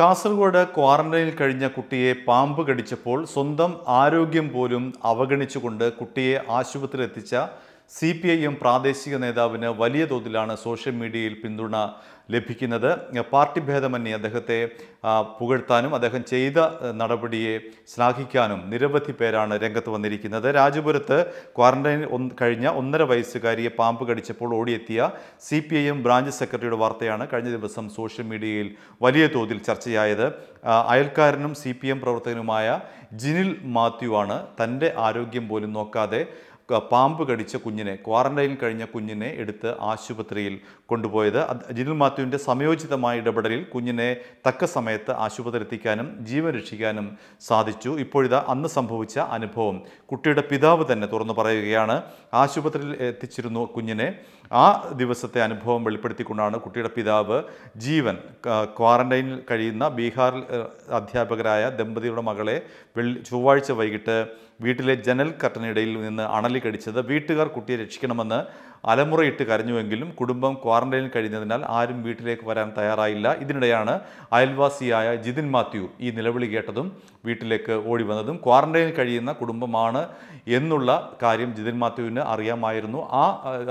കാസർഗോഡ് ക്വാറന്റൈനിൽ കഴിഞ്ഞ കുട്ടിയെ പാമ്പ് കടിച്ചപ്പോൾ സ്വന്തം ആരോഗ്യം പോലും അവഗണിച്ചുകൊണ്ട് കുട്ടിയെ ആശുപത്രിയിൽ എത്തിച്ച സി പി ഐ എം പ്രാദേശിക നേതാവിന് വലിയ തോതിലാണ് സോഷ്യൽ മീഡിയയിൽ പിന്തുണ ലഭിക്കുന്നത് പാർട്ടി ഭേദമന്യേ അദ്ദേഹത്തെ പുകഴ്ത്താനും അദ്ദേഹം ചെയ്ത നടപടിയെ ശ്ലാഘിക്കാനും നിരവധി പേരാണ് രംഗത്ത് വന്നിരിക്കുന്നത് രാജപുരത്ത് ക്വാറന്റൈൻ കഴിഞ്ഞ ഒന്നര വയസ്സുകാരിയെ പാമ്പ് കടിച്ചപ്പോൾ ഓടിയെത്തിയ C P I M branch സെക്രട്ടറിയുടെ വാർത്തയാണ് കഴിഞ്ഞ ദിവസം സോഷ്യൽ മീഡിയയിൽ വലിയ തോതിൽ ചർച്ചയായത് അയൽക്കാരനും സി പി എം പ്രവർത്തകനുമായ ജിനിൽ മാത്യു ആണ് തൻ്റെ ആരോഗ്യം പോലും നോക്കാതെ പാമ്പ് കടിച്ച കുഞ്ഞിനെ ക്വാറന്റൈനിൽ കഴിഞ്ഞ കുഞ്ഞിനെ എടുത്ത് ആശുപത്രിയിൽ കൊണ്ടുപോയത് ജിനിൽ മാത്യുവിൻ്റെ സമയോചിതമായ ഇടപെടലിൽ കുഞ്ഞിനെ തക്ക സമയത്ത് ആശുപത്രി എത്തിക്കാനും ജീവൻ രക്ഷിക്കാനും സാധിച്ചു ഇപ്പോഴിതാ അന്ന് സംഭവിച്ച അനുഭവം കുട്ടിയുടെ പിതാവ് തന്നെ തുറന്നു പറയുകയാണ് ആശുപത്രിയിൽ എത്തിച്ചിരുന്നു കുഞ്ഞിനെ ആ ദിവസത്തെ അനുഭവം വെളിപ്പെടുത്തിക്കൊണ്ടാണ് കുട്ടിയുടെ പിതാവ് ജീവൻ ക്വാറന്റൈനിൽ കഴിയുന്ന ബീഹാറിൽ അധ്യാപകരായ ദമ്പതിയുടെ മകളെ വെള്ളി ചൊവ്വാഴ്ച വൈകിട്ട് വീട്ടിലെ ജനൽ കട്ടനിടയിൽ നിന്ന് അണലി കടിച്ചത് വീട്ടുകാർ കുട്ടിയെ രക്ഷിക്കണമെന്ന് അലമുറയിട്ട് കരഞ്ഞുവെങ്കിലും കുടുംബം ക്വാറന്റൈനിൽ കഴിഞ്ഞതിനാൽ ആരും വീട്ടിലേക്ക് വരാൻ തയ്യാറായില്ല ഇതിനിടെയാണ് അയൽവാസിയായ ജിതിൻ മാത്യു ഈ നിലവിളി കേട്ടതും വീട്ടിലേക്ക് ഓടി വന്നതും ക്വാറന്റൈനിൽ കഴിയുന്ന കുടുംബമാണ് എന്നുള്ള കാര്യം ജിതിൻ മാത്യുവിന് അറിയാമായിരുന്നു ആ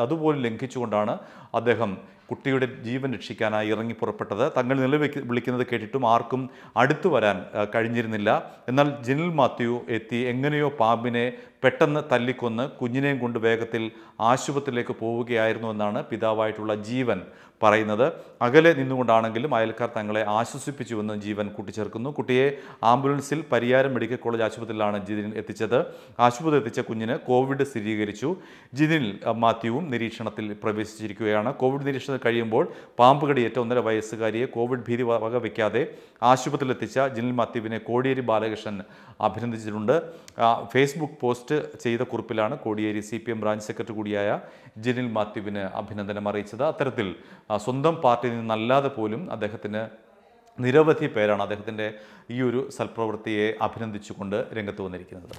അതുപോലും ലംഘിച്ചുകൊണ്ടാണ് അദ്ദേഹം കുട്ടിയുടെ ജീവൻ രക്ഷിക്കാനായി ഇറങ്ങി പുറപ്പെട്ടത് തങ്ങൾ നിലവിളിക്ക് വിളിക്കുന്നത് കേട്ടിട്ടും ആർക്കും അടുത്തു വരാൻ കഴിഞ്ഞിരുന്നില്ല എന്നാൽ ജിനിൽ മാത്യു എത്തി എങ്ങനെയോ പാമ്പിനെ പെട്ടെന്ന് തല്ലിക്കൊന്ന് കുഞ്ഞിനെയും കൊണ്ട് വേഗത്തിൽ ആശുപത്രിയിലേക്ക് പോവുകയായിരുന്നു എന്നാണ് പിതാവായിട്ടുള്ള ജീവൻ പറയുന്നത് അകലെ നിന്നുകൊണ്ടാണെങ്കിലും അയൽക്കാർ തങ്ങളെ ആശ്വസിപ്പിച്ചുവെന്ന് ജീവൻ കൂട്ടിച്ചേർക്കുന്നു കുട്ടിയെ ആംബുലൻസിൽ പരിയാരം മെഡിക്കൽ കോളേജ് ആശുപത്രിയിലാണ് ജിതിൻ എത്തിച്ചത് ആശുപത്രി എത്തിച്ച കുഞ്ഞിന് കോവിഡ് സ്ഥിരീകരിച്ചു ജിതിൻ മാത്യുവും നിരീക്ഷണത്തിൽ പ്രവേശിച്ചിരിക്കുകയാണ് കോവിഡ് നിരീക്ഷണത്തിൽ കഴിയുമ്പോൾ പാമ്പ് കടിയേറ്റ ഒന്നര വയസ്സുകാരിയെ കോവിഡ് ഭീതി വകവയ്ക്കാതെ ആശുപത്രിയിൽ എത്തിച്ച ജിനിൽ മാത്യുവിനെ കോടിയേരി ബാലകൃഷ്ണൻ അഭിനന്ദിച്ചിട്ടുണ്ട് ഫേസ്ബുക്ക് പോസ്റ്റ് ചെയ്ത കുറിപ്പിലാണ് Kodiyeri C P M branch secretary കൂടിയായ ജനിൽ മാത്യുവിന് അഭിനന്ദനം അറിയിച്ചത് അത്തരത്തിൽ സ്വന്തം പാർട്ടിയിൽ നിന്നല്ലാതെ പോലും അദ്ദേഹത്തിന് നിരവധി പേരാണ് അദ്ദേഹത്തിൻ്റെ ഈ ഒരു സൽപ്രവൃത്തിയെ അഭിനന്ദിച്ചുകൊണ്ട് രംഗത്ത് വന്നിരിക്കുന്നത്